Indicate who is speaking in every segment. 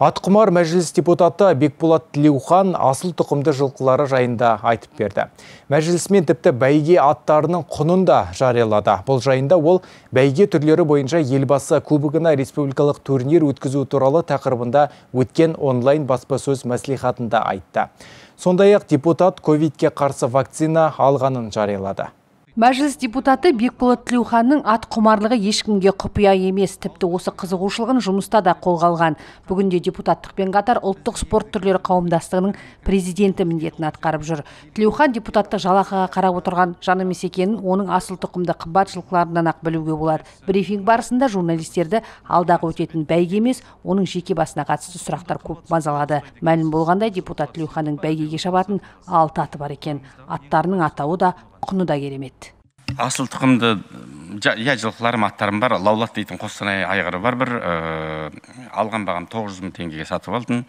Speaker 1: Атқұмар мәжіліс депутаты Бекболат Тілеухан асыл тұқымды жылқылары жайында айтып берді. Мәжілісмен тіпті бәйге аттарының құнында да жариялады. Бұл жайында ол бәйге түрлері бойынша елбасы кубогына республикалық турнир өткізу туралы тақырыбында өткен онлайн баспасөз мәслихатында айтты. Сондай ақ депутат ковидке қарсы вакцина алғанын жарелады
Speaker 2: мәжіліс депутаты бекболат тілеуханның ат құмарлығы ешкімге құпия емес тіпті осы қызығушылығын жұмыста да қолға алған бүгінде депутаттықпен қатар ұлттық спорт түрлері қауымдастығының президенті міндетін атқарып жүр тілеухан депутаттық жалақыға қарап отырған емес екенін оның асыл тұқымды қымбат жылқыларынан ақ білуге болады брифинг барысында журналистерді алдағы өтетін бәйге емес оның жеке басына қатысты сұрақтар көп мазалады мәлім болғандай депутат тілеуханның бәйгеге шабатын алты аты бар екен аттарының атауы да құны да керемет
Speaker 3: асыл тұқымды иә жылқыларым аттарым бар лаулат дейтін қостанай айғыры бар бір ә, алған бағам тоғыз жүз мың теңгеге сатып алдым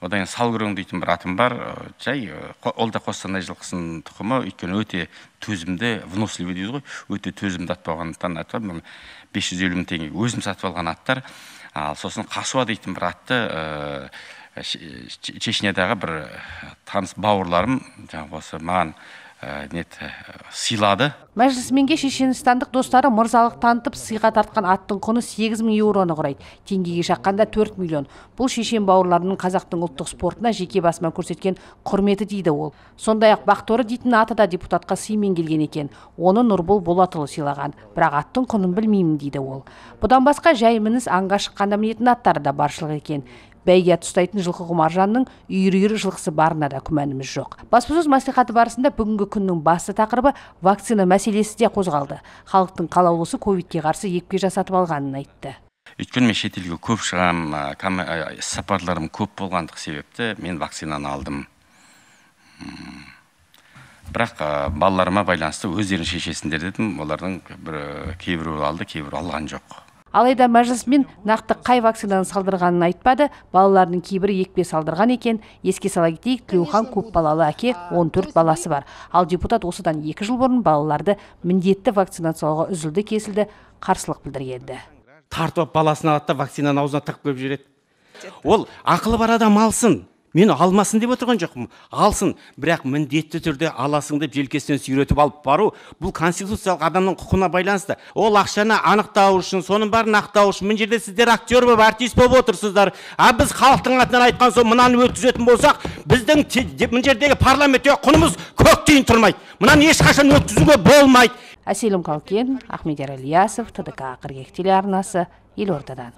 Speaker 3: одан кейін салкүрең дейтін бір атым бар э, жай э, ол да қостанай жылқысының тұқымы өйткені өте төзімді вносливый дейді ғой өте төзімді ат болғандықтан айтып бес жүз елу мың теңгеге өзім сатып алған аттар ал сосын қасуа дейтін бір атты ә, чечнядағы бір таныс бауырларым жаңағы осы маған нет eh, сыйлады
Speaker 2: мәжілісменге шешенстандық достары мырзалық танытып сыйға тартқан аттың құны 8 мың еуроны құрайды теңгеге шаққанда 4 миллион бұл шешен бауырларының қазақтың ұлттық спортына жеке басыма көрсеткен құрметі дейді ол сондай ақ бақторы дейтін аты да депутатқа сыймен келген екен оны нұрбол болатұлы сыйлаған бірақ аттың құнын білмеймін дейді ол бұдан басқа жай мініс аңға шыққанда мінетін аттары да баршылық екен бәйге ат ұстайтын жылқы құмаржанның үйір-үйір жылқысы барына да күмәніміз жоқ баспасөз мәслихаты барысында бүгінгі күннің басты тақырыбы вакцина мәселесі мәселесі де қозғалды халықтың қалаулысы ковидке қарсы екпе жасатып алғанын айтты
Speaker 3: өйткені мен шетелге көп шығамын сапарларым көп болғандық себепті мен вакцинаны алдым бірақ балаларыма байланысты өздерің шешесіңдер дедім олардың бір кейбіреуі алды кейбіреуі алған жоқ
Speaker 2: алайда мәжілісмен нақты қай вакцинаны салдырғанын айтпады балалардың кейбірі екпе салдырған екен еске сала кетейік көп балалы әке 14 баласы бар ал депутат осыдан екі жыл бұрын балаларды міндетті вакцинациялауға үзілді кесілді қарсылық білдіргенді.
Speaker 4: тартып баласын алады вакцинаны аузына тығып көп жібереді ол ақылы бар адам алсын мен алмасын деп отырған жоқпын алсын бірақ міндетті түрде аласың деп желкесінен сүйретіп алып бару бұл конституциялық адамның құқығына байланысты ол ақшаны анықтау үшін соның бәрін ақтау үшін мына жерде сіздер актер болып артист болып отырсыздар а біз халықтың атынан айтқан соң мынаны өткізетін болсақ біздің мына жердегі парламенттегі құнымыз көк тиын тұрмайды мынаны ешқашан өткізуге болмайды
Speaker 2: әселім қалкен ахмедияр ілиясов тдк қыркүйек телеарнасы елордадан